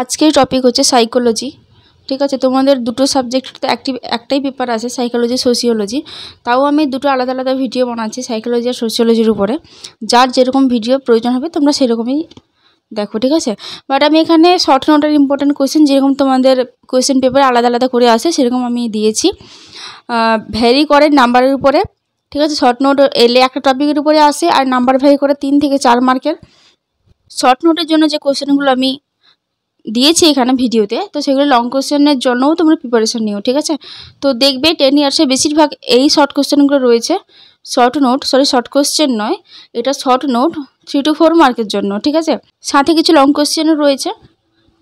আজকের টপিক হচ্ছে সাইকোলজি ঠিক আছে তোমাদের দুটো সাবজেক্ট তো একটি একটাই পেপার আছে সাইকোলজি সোশিওলজি তাও আমি দুটো আলাদা আলাদা ভিডিও বানাচ্ছি সাইকোলজি আর সোশিওলজির উপরে যার যেরকম ভিডিও প্রয়োজন হবে তোমরা সেরকমই দেখো ঠিক আছে বাট আমি এখানে শর্ট নোটের ইম্পর্টেন্ট কোয়েশ্চেন যেরকম তোমাদের কোয়েশ্চেন পেপারে আলাদা আলাদা করে আসে সেরকম আমি দিয়েছি ভ্যারি করে নাম্বারের উপরে ঠিক আছে শর্ট নোট এলে একটা টপিকের উপরে আসে আর নাম্বার ভ্যারি করে তিন থেকে চার মার্কের শর্ট নোটের জন্য যে কোয়েশ্চেনগুলো আমি দিয়েছি এখানে ভিডিওতে তো সেগুলো লং কোশ্চেনের জন্যও তোমরা প্রিপারেশন নিও ঠিক আছে তো দেখবে টেন ইয়ার্সে বেশিরভাগ এই শর্ট কোশ্চেনগুলো রয়েছে short note sorry short question নয় এটা short note three two four মার্কের জন্য ঠিক আছে সাথে কিছু লং কোশ্চেনও রয়েছে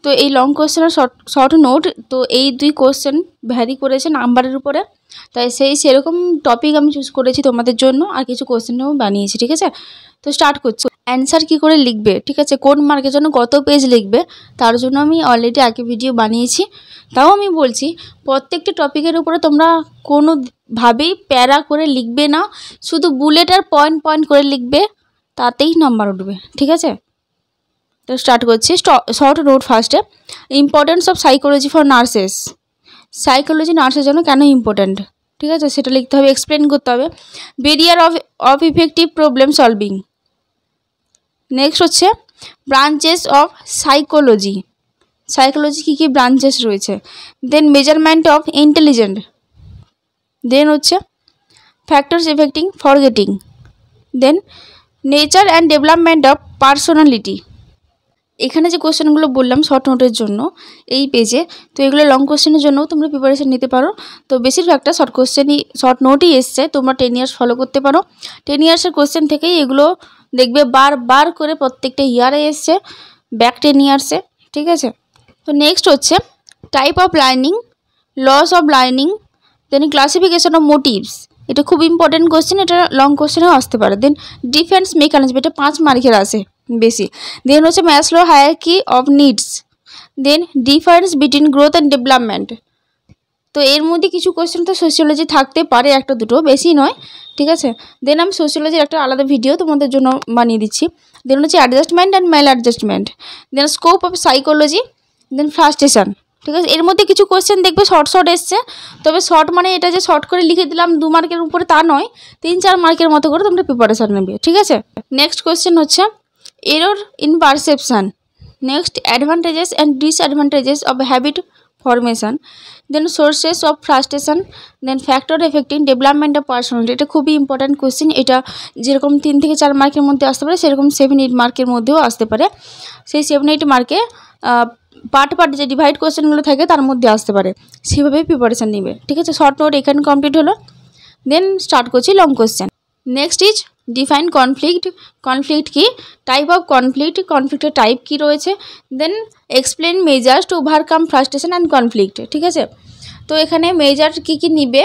তো এই লং কোয়েশ্চেন আর শর্ট শর্ট নোট তো এই দুই কোয়েশ্চেন ভ্যারি করেছে নাম্বারের উপরে তাই সেই সেরকম টপিক আমি চুজ করেছি তোমাদের জন্য আর কিছু কোয়েশ্চেনও বানিয়েছি ঠিক আছে তো স্টার্ট করছি অ্যান্সার কি করে লিখবে ঠিক আছে কোন মার্কের জন্য কত পেজ লিখবে তার জন্য আমি অলরেডি আগে ভিডিও বানিয়েছি তাও আমি বলছি প্রত্যেকটি টপিকের উপরে তোমরা কোনোভাবেই প্যারা করে লিখবে না শুধু বুলেট আর পয়েন্ট পয়েন্ট করে লিখবে তাতেই নাম্বার উঠবে ঠিক আছে তো স্টার্ট করছি শর্ট নোট ফার্স্টে importance of psychology for nurses psychology নার্সের জন্য কেন ইম্পর্ট্যান্ট ঠিক আছে সেটা লিখতে হবে এক্সপ্লেন করতে হবে barrier of of effective problem solving next হচ্ছে ব্রাঞ্চেস অফ সাইকোলজি সাইকোলজি কী কী ব্রাঞ্চেস রয়েছে then measurement of intelligent then হচ্ছে factors affecting forgetting then nature and development of personality এখানে যে কোয়েশ্চেনগুলো বললাম শর্ট নোটের জন্য এই পেজে তো এগুলো লং কোয়েশ্চেনের জন্যও তোমরা প্রিপারেশান নিতে পারো তো বেশিরভাগটা শর্ট কোয়েশ্চেনই শর্ট নোটই এসছে তোমরা টেন ইয়ার্স ফলো করতে পারো টেন ইয়ার্সের কোয়েশ্চেন থেকেই এগুলো দেখবে বার বার করে প্রত্যেকটা ইয়ারে এসছে ব্যাক টেন ইয়ার্সে ঠিক আছে তো নেক্সট হচ্ছে type of learning loss of learning then classification of motives এটা খুব ইম্পর্টেন্ট কোয়েশ্চেন এটা লং কোয়েশ্চেনেও আসতে পারে দেন ডিফেন্স মেকানিজম এটা পাঁচ মার্কের আসে বেশি দেন হচ্ছে Maslow hierarchy of needs then difference between growth and development তো এর মধ্যে কিছু কোয়েশ্চেন তো সোশিওলজি থাকতে পারে একটা দুটো বেশি নয় ঠিক আছে দেন আমি সোশিওলজির একটা আলাদা ভিডিও তোমাদের জন্য বানিয়ে দিচ্ছি দেন হচ্ছে adjustment and maladjustment then scope of psychology then frustration ঠিক আছে এর মধ্যে কিছু কোয়েশ্চেন দেখবে শর্ট শর্ট এসছে তবে শর্ট মানে এটা যে শর্ট করে লিখে দিলাম দু মার্কের উপরে তা নয় তিন চার মার্কের মতো করে তোমরা প্রিপারেশান নেবে ঠিক আছে নেক্সট কোয়েশ্চেন হচ্ছে error in perception next advantages and disadvantages of habit formation then sources of frustration then factor affecting development of personality এটা খুবই ইম্পর্ট্যান্ট কোয়েশ্চেন এটা যেরকম তিন থেকে চার মার্কের মধ্যে আসতে পারে সেরকম সেভেন এইট মার্কের মধ্যেও আসতে পারে সেই সেভেন এইট মার্কে পার্ট পার্ট যে ডিভাইড কোয়েশ্চেনগুলো থাকে তার মধ্যে আসতে পারে সেভাবে প্রিপারেশান নেবে ঠিক আছে শর্ট নোট এখানে কমপ্লিট হলো দেন স্টার্ট করছি long question next is define conflict conflict কী টাইপ অফ কনফ্লিক্ট কনফ্লিক্টের টাইপ কী রয়েছে then explain measures to overcome frustration and conflict ঠিক আছে তো এখানে মেজার কী কী নিবে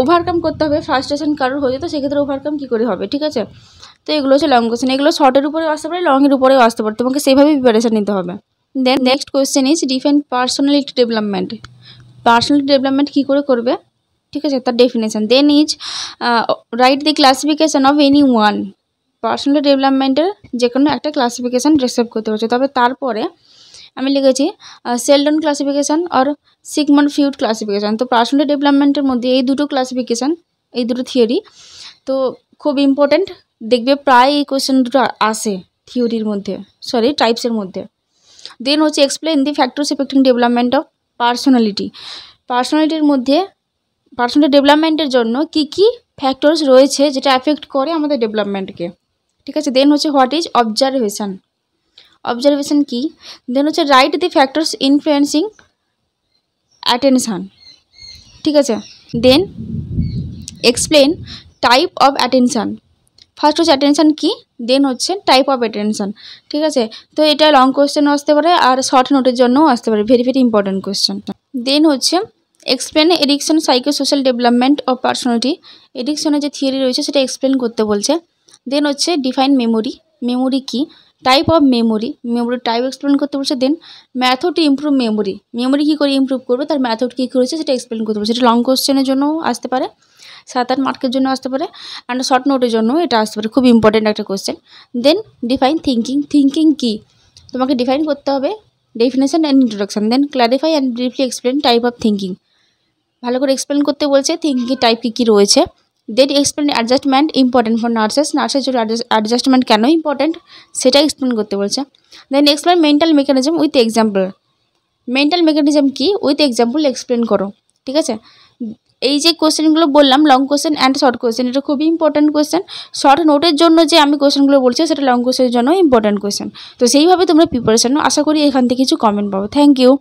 ওভারকাম করতে হবে ফ্রাস্ট্রেশন কারোর হয়ে তো সেক্ষেত্রে ওভারকাম কী করে হবে ঠিক আছে তো এগুলো হচ্ছে লং কোশ্চেন এগুলো শর্টের উপরেও আসতে পারে লংয়ের উপরেও আসতে পারে তোমাকে সেইভাবেই প্রিপারেশান নিতে হবে then next question is define personality development personality development কী করে করবে ঠিক আছে তার definition then is write the classification of any one personal ডেভেলপমেন্টের যে কোনো একটা ক্লাসিফিকেশান ড্রেসআপ করতে পারছে তবে তারপরে আমি লিখেছি সেলডন ক্লাসিফিকেশান আর সিগমন ফিউড ক্লাসিফিকেশান তো পার্সোনাল ডেভেলপমেন্টের মধ্যে এই দুটো ক্লাসিফিকেশান এই দুটো থিওরি তো খুব ইম্পর্ট্যান্ট দেখবে প্রায় এই কোয়েশ্চেন দুটো আসে থিওরির মধ্যে সরি টাইপসের মধ্যে দেন হচ্ছে explain the factors affecting development of personality পার্সোনালিটির মধ্যে পার্সোনাল ডেভেলপমেন্টের জন্য কি কি ফ্যাক্টরস রয়েছে যেটা অ্যাফেক্ট করে আমাদের ডেভেলপমেন্টকে ঠিক আছে দেন হচ্ছে হোয়াট ইজ অবজারভেশান অবজারভেশন কি দেন হচ্ছে write the factors influencing attention ঠিক আছে then explain type of attention first হচ্ছে অ্যাটেনশান কী দেন হচ্ছে টাইপ অফ অ্যাটেনশান ঠিক আছে তো এটা লং কোয়েশ্চেনও আসতে পারে আর শর্ট নোটের জন্যও আসতে পারে very very important question then হচ্ছে explain Erikson psycho social development of personality এডিকশনের যে থিওরি রয়েছে সেটা এক্সপ্লেন করতে বলছে দেন হচ্ছে ডিফাইন মেমোরি মেমোরি কি type of memory memory type explain করতে বলছে then method improve memory memory কী করে ইম্প্রুভ করবে তার ম্যাথড কী করেছে সেটা এক্সপ্লেন করতে বলছে সেটা লং কোশ্চেনের জন্যও আসতে পারে সাত আট মার্কের জন্য আসতে পারে অ্যান্ড শর্ট নোটের জন্যও এটা আসতে পারে খুব ইম্পর্টেন্ট একটা question then define thinking thinking কী তোমাকে ডিফাইন করতে হবে definition and introduction then clarify and briefly explain type of thinking ভালো করে এক্সপ্লেন করতে বলছে থিঙ্কিং টাইপ কী কী রয়েছে then explain adjustment important for nurses নার্সের জন্য অ্যাডজাস্টমেন্ট কেন ইম্পর্টেন্ট সেটা এক্সপ্লেন করতে বলছে then explain mental mechanism with example mental mechanism কি উইথ এক্সাম্পল এক্সপ্লেন করো ঠিক আছে এই যে কোয়েশ্চেনগুলো বললাম long question and short question এটা খুবই ইম্পর্টেন্ট কোশ্চেন শর্ট নোটের জন্য যে আমি কোয়েশ্চেনগুলো বলছি সেটা লং কোশ্চেনের জন্য ইম্পর্টেন্ট কোশ্চেন তো সেইভাবে তোমরা প্রিপারেশানও আশা করি এখান থেকে কিছু কমেন্ট পাবো থ্যাংক ইউ